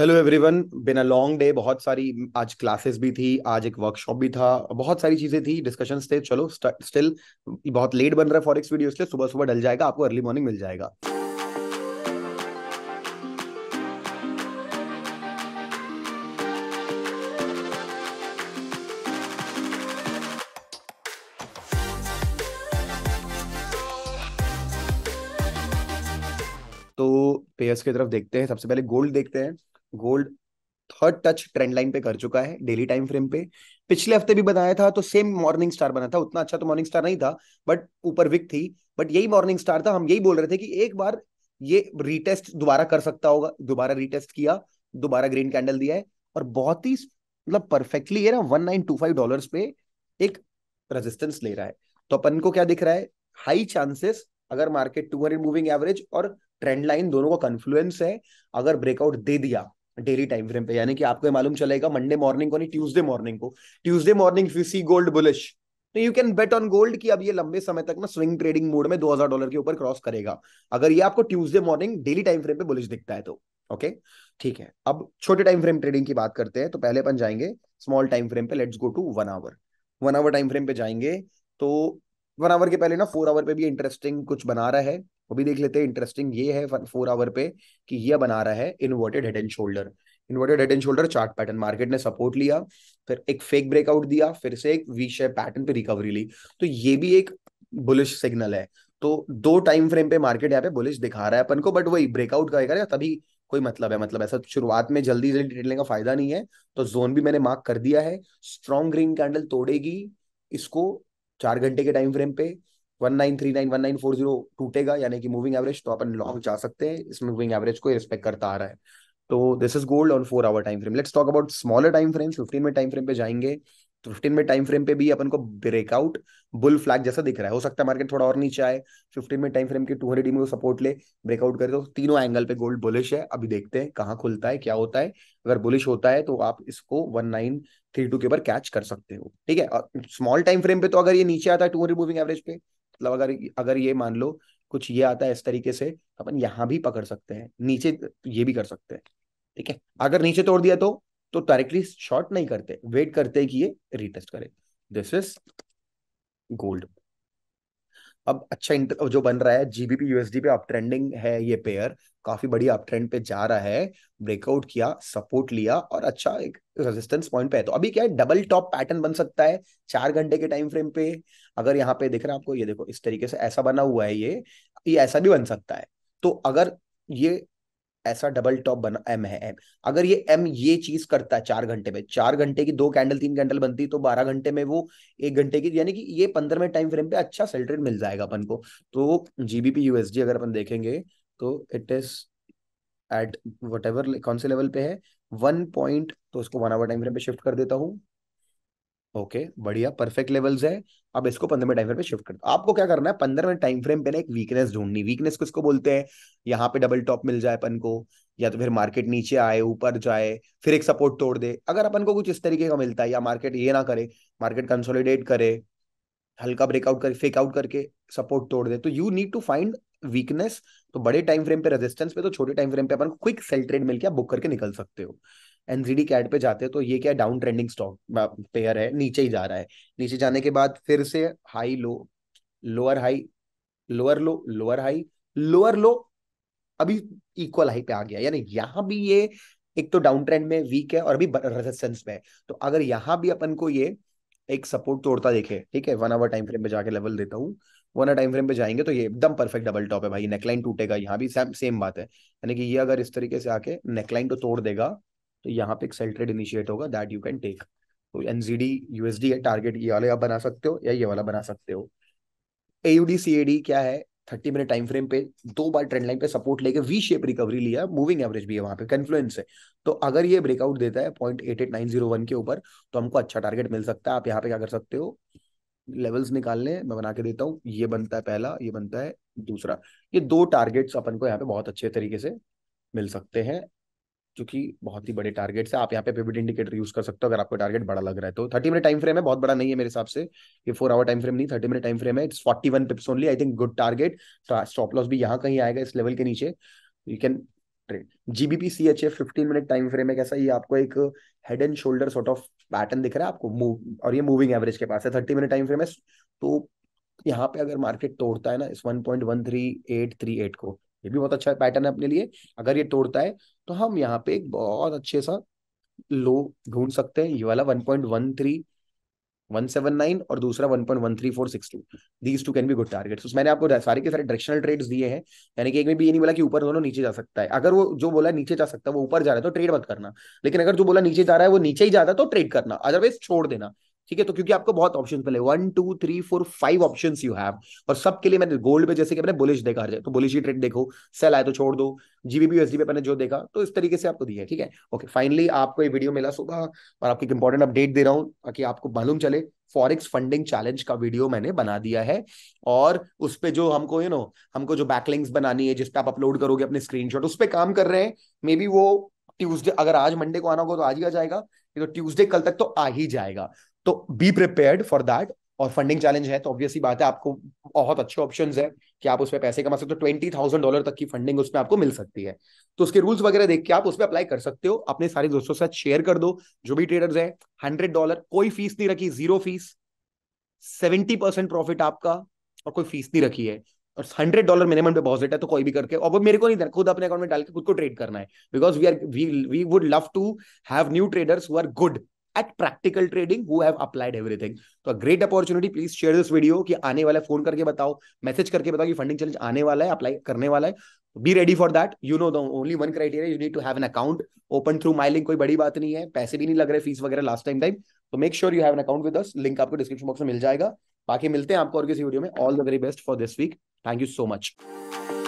Hello everyone been a long day बहुत सारी आज क्लासेस भी थी आज एक वर्कशॉप भी था बहुत सारी चीजें थी डिस्कशन थे चलो स्टिल बहुत लेट बन रहा है फॉरेक्स वीडियो इसलिए सुबह सुबह डल जाएगा आपको अर्ली मॉर्निंग मिल जाएगा तो पेयर्स की तरफ देखते हैं सबसे पहले गोल्ड देखते हैं gold third touch trend line पे कर चुका है डेली टाइम फ्रेम पे पिछले हफ्ते भी बनाया था तो सेम मॉर्निंग स्टार बना था उतना अच्छा तो मॉर्निंग स्टार नहीं था बट ऊपर विक थी बट यही मॉर्निंग स्टार था हम यही बोल रहे थे कि एक बार ये रीटेस्ट दोबारा कर सकता होगा दोबारा रीटेस्ट किया दोबारा ग्रीन कैंडल दिया है और बहुत ही मतलब परफेक्टली ये ना one nine two five dollar पे एक रेजिस्टेंस ले रहा है तो अपन को क्या दिख रहा है हाई चांसेस अगर market two hundred moving average और ट्रेंड लाइन दोनों का कन्फ्लुएंस है अगर ब्रेकआउट दे दिया डेली टाइम फ्रेम पे यानी कि आपको मालूम चलेगा मंडे मॉर्निंग को नहीं ट्यूसडे मॉर्निंग को Tuesday morning you see gold bullish तो you can bet on gold कि अब ये लंबे समय तक ना स्विंग ट्रेडिंग मोड में 2000 डॉलर के ऊपर क्रॉस करेगा अगर ये आपको Tuesday morning daily time frame पे बुलिश दिखता है तो ओके ठीक है अब छोटे टाइम फ्रेम ट्रेडिंग की बात करते हैं तो पहले अपन जाएंगे स्मॉल टाइम फ्रेम पे let's go to one hour one hour time frame पे जाएंगे तो वन आवर के पहले ना फोर आवर पे भी इंटरेस्टिंग कुछ बना रहा है वो भी देख लेते हैं इंटरेस्टिंग ये है फोर आवर पे कि ये बना रहा है inverted head and shoulder inverted head and shoulder chart pattern market ने सपोर्ट लिया फिर एक फेक ब्रेकआउट दिया फिर से एक वी शेप पैटर्न पे रिकवरी ली तो ये भी एक बुलिश सिग्नल है तो दो टाइम फ्रेम पे मार्केट यहाँ पे बुलिश दिखा रहा है अपन को बट वही ब्रेकआउट करेगा तभी कोई मतलब है मतलब ऐसा शुरुआत में जल्दी जल्दी ट्रेड लेने का फायदा नहीं है तो जोन भी मैंने मार्क कर दिया है स्ट्रॉन्ग ग्रीन कैंडल तोड़ेगी इसको चार घंटे के टाइम फ्रेम पे one nine three nine one nine four zero टूटेगा यानी कि मूविंग एवरेज तो अपन लॉन्ग जा सकते हैं इस मूविंग एवरेज को रिस्पेक्ट करता आ रहा है तो this is gold on four hour time frame let's talk about smaller time frame fifteen min time frame पे जाएंगे तो फिफ्टीन में टाइम फ्रेम पे भी अपन को ब्रेकआउट बुल फ्लैग जैसा दिख रहा है हो सकता है मार्केट थोड़ा और नीचे आए फिफ्टीन में टाइम फ्रेम के टू हंड्रेड को सपोर्ट ले ब्रेकआउट करे तो तीनों एंगल पे गोल्ड बुलिश है अभी देखते हैं कहाँ खुलता है क्या होता है अगर बुलिश होता है तो आप इसको वन नाइन थ्री टू के ऊपर कैच कर सकते हो ठीक है स्मॉल टाइम फ्रेम पे तो अगर ये नीचे आता है टू हंड्रेड मूविंग एवरेज पे मतलब अगर अगर ये मान लो कुछ ये आता है इस तरीके से तो अपन यहाँ भी पकड़ सकते हैं नीचे ये भी कर सकते हैं ठीक है अगर नीचे तोड़ दिया तो तो डायरेक्टली शॉर्ट नहीं करते वेट करते कि ये रिटेस्ट करे दिस इज गोल्ड अब अच्छा इंटर जो बन रहा है जीबीपी यूएसडी पे अप ट्रेंडिंग है ये पेयर काफी बड़ी अप ट्रेंड पे जा रहा है ब्रेकआउट किया सपोर्ट लिया और अच्छा एक रेजिस्टेंस पॉइंट पे है तो अभी क्या है डबल टॉप पैटर्न बन सकता है चार घंटे के टाइम फ्रेम पे अगर यहाँ पे देख रहे हैं आपको ये देखो इस तरीके से ऐसा बना हुआ है ये ये ऐसा भी बन सकता है तो अगर ये ऐसा डबल टॉप बना एम है एम अगर ये एम ये चीज करता है चार घंटे में चार घंटे की दो कैंडल तीन कैंडल बनती तो बारह घंटे में वो एक घंटे की यानी कि ये पंद्रह में टाइम फ्रेम पे अच्छा सेल ट्रेड मिल जाएगा अपन को तो जीबीपी यूएसडी अगर अपन देखेंगे तो इट इज एट वट कौन से लेवल पे है वन पॉइंट तो उसको वन आवर टाइम फ्रेम पे शिफ्ट कर देता हूँ ओके बढ़िया परफेक्ट लेवल्स है अब इसको पंद्रह मिनट टाइम फ्रेम पे शिफ्ट कर दो आपको क्या करना है पंद्रह मिनट टाइम फ्रेम पे ना एक वीकनेस ढूंढनी वीकनेस किसको बोलते हैं यहाँ पे डबल टॉप मिल जाए अपन को या तो फिर मार्केट नीचे आए ऊपर जाए फिर एक सपोर्ट तोड़ दे अगर अपन को कुछ इस तरीके का मिलता है या मार्केट ये ना करे मार्केट कंसोलिडेट करे हल्का ब्रेकआउट करके फेक आउट करके सपोर्ट तोड़ दे तो you need to find weakness तो बड़े टाइम फ्रेम पे रेजिस्टेंस पे तो छोटे टाइम फ्रेम पे अपन क्विक सेल ट्रेड मिलकर बुक करके निकल सकते हो एनसीडी कैट पे जाते हैं तो ये क्या डाउन ट्रेंडिंग स्टॉक पेयर है नीचे ही जा रहा है नीचे जाने के बाद फिर से high low lower high lower low lower high lower low अभी इक्वल हाई पे आ गया यानी यहाँ भी ये एक तो डाउन ट्रेंड में वीक है और अभी रेजिस्टेंस में है तो अगर यहां भी अपन को ये एक सपोर्ट तोड़ता देखे ठीक है वन आवर टाइम फ्रेम पे जाके लेवल देता हूँ वन आवर टाइम फ्रेम पे जाएंगे तो ये एकदम परफेक्ट डबल टॉप है भाई नेकलाइन टूटेगा यहाँ भी सेम सेम बात है यानी कि ये अगर इस तरीके से आके नेकलाइन तो तोड़ देगा तो यहाँ पे एक सेल ट्रेड इनिशिएट होगा दैट यू कैन टेक तो एनजीडी यूएसडी है टारगेट ये वाले आप बना सकते हो या ये वाला बना सकते हो एयूडी सी क्या है थर्टी मिनट टाइम फ्रेम पे दो बार ट्रेंड लाइन पे सपोर्ट लेके वी शेप रिकवरी लिया मूविंग एवरेज भी है वहां पे कन्फ्लुएंस है तो अगर ये ब्रेकआउट देता है point eight eight nine zero one के ऊपर तो हमको अच्छा टारगेट मिल सकता है आप यहाँ पे क्या कर सकते हो लेवल्स निकालने मैं बना के देता हूँ ये बनता है पहला ये बनता है दूसरा ये दो टारगेट्स अपन को यहाँ पे बहुत अच्छे तरीके से मिल सकते हैं जो कि बहुत ही बड़े टारगेट्स हम्म। है आप यहाँ पे पिवट इंडिकेटर यूज कर सकते हो अगर आपको टारगेट बड़ा लग रहा है तो थर्टी मिनट टाइम फ्रेम है बहुत बड़ा नहीं है मेरे हिसाब से ये फोर आवर टाइम फ्रेम नहीं थर्टी मिनट टाइम फ्रेम है it's forty one pips only I think good target stop loss भी यहाँ कहीं आएगा इस लेवल के नीचे you can trade GBP C H F fifteen minute time frame है कैसा ये आपको एक head and shoulder sort of pattern दिख रहा है आपको मूव और ये मूविंग एवरेज के पास है थर्टी मिनट टाइम फ्रेम है तो यहाँ पे अगर मार्केट तोड़ता है ना इस one point one three eight three eight को ये भी बहुत अच्छा पैटर्न है अपने लिए अगर ये तोड़ता है तो हम यहाँ पे एक बहुत अच्छे सा लो ढूंढ सकते हैं ये वाला one point one three one seven nine और दूसरा one point one three four six two these two can be good targets मैंने आपको सारे के सारे डायरेक्शनल ट्रेड्स दिए हैं यानी कि एक में भी ये नहीं बोला कि ऊपर दोनों नीचे जा सकता है अगर वो जो बोला नीचे जा सकता है वो ऊपर जा रहा है तो ट्रेड मत करना लेकिन अगर जो बोला नीचे जा रहा है वो नीचे ही जाता है तो ट्रेड करना अदरवाइज छोड़ देना ठीक है तो क्योंकि आपको बहुत ऑप्शन मिले one two three four five option you have और सबके लिए मैंने गोल्ड में जैसे कि मैंने बुलिश देखा तो बुलिश ट्रेड देखो सेल आए तो छोड़ दो जीबीबी एस पे मैंने जो देखा तो इस तरीके से आपको दिया है ठीक है ओके फाइनली आपको ये वीडियो मिला सुबह और आपको एक इंपॉर्टेंट अपडेट दे रहा हूँ ताकि आपको मालूम चले फॉरेक्स फंडिंग चैलेंज का वीडियो मैंने बना दिया है और उस पर जो हमको यू नो हमको जो बैकलिंग्स बनानी है जिसपे आप अपलोड करोगे अपने स्क्रीन शॉट उस पर काम कर रहे हैं मे बी वो ट्यूजडे अगर आज मंडे को आना होगा तो आज ही आ जाएगा ये तो ट्यूसडे कल तक तो आ ही जाएगा तो बी प्रिपेयर्ड फॉर दैट और फंडिंग चैलेंज है तो ऑब्वियसली बात है आपको बहुत अच्छे ऑप्शन है कि आप उसमें पैसे कमा सकते हो ट्वेंटी थाउजेंड डॉलर तक की फंडिंग उसमें आपको मिल सकती है तो उसके रूल्स वगैरह देख के आप उसमें अप्लाई कर सकते हो अपने सारे दोस्तों के साथ शेयर कर दो जो भी ट्रेडर्स है हंड्रेड डॉलर कोई फीस नहीं रखी zero fees seventy percent profit आपका और कोई फीस नहीं रखी है और हंड्रेड डॉलर मिनिमम डिपॉजिट है तो कोई भी करके और वो मेरे को नहीं देना खुद अपने अकाउंट में डाल के खुद को ट्रेड करना है because we are we we would love to have new traders who are good at practical trading who have applied everything तो great opportunity please share this video कि आने वाला है फोन करके बताओ मैसेज करके बताओ कि फंडिंग चैलेंज आने वाला है अप्लाई करने वाला है be ready for that you know the only one criteria you need to have an account open through my link कोई बड़ी बात नहीं है पैसे भी नहीं लग रहे फीस वगैरह लास्ट टाइम टाइम तो make sure you have an account with us link आपको डिस्क्रिप्शन बॉक्स में मिल जाएगा बाकी मिलते हैं आपको और किसी वीडियो में all the very best for this week thank you so much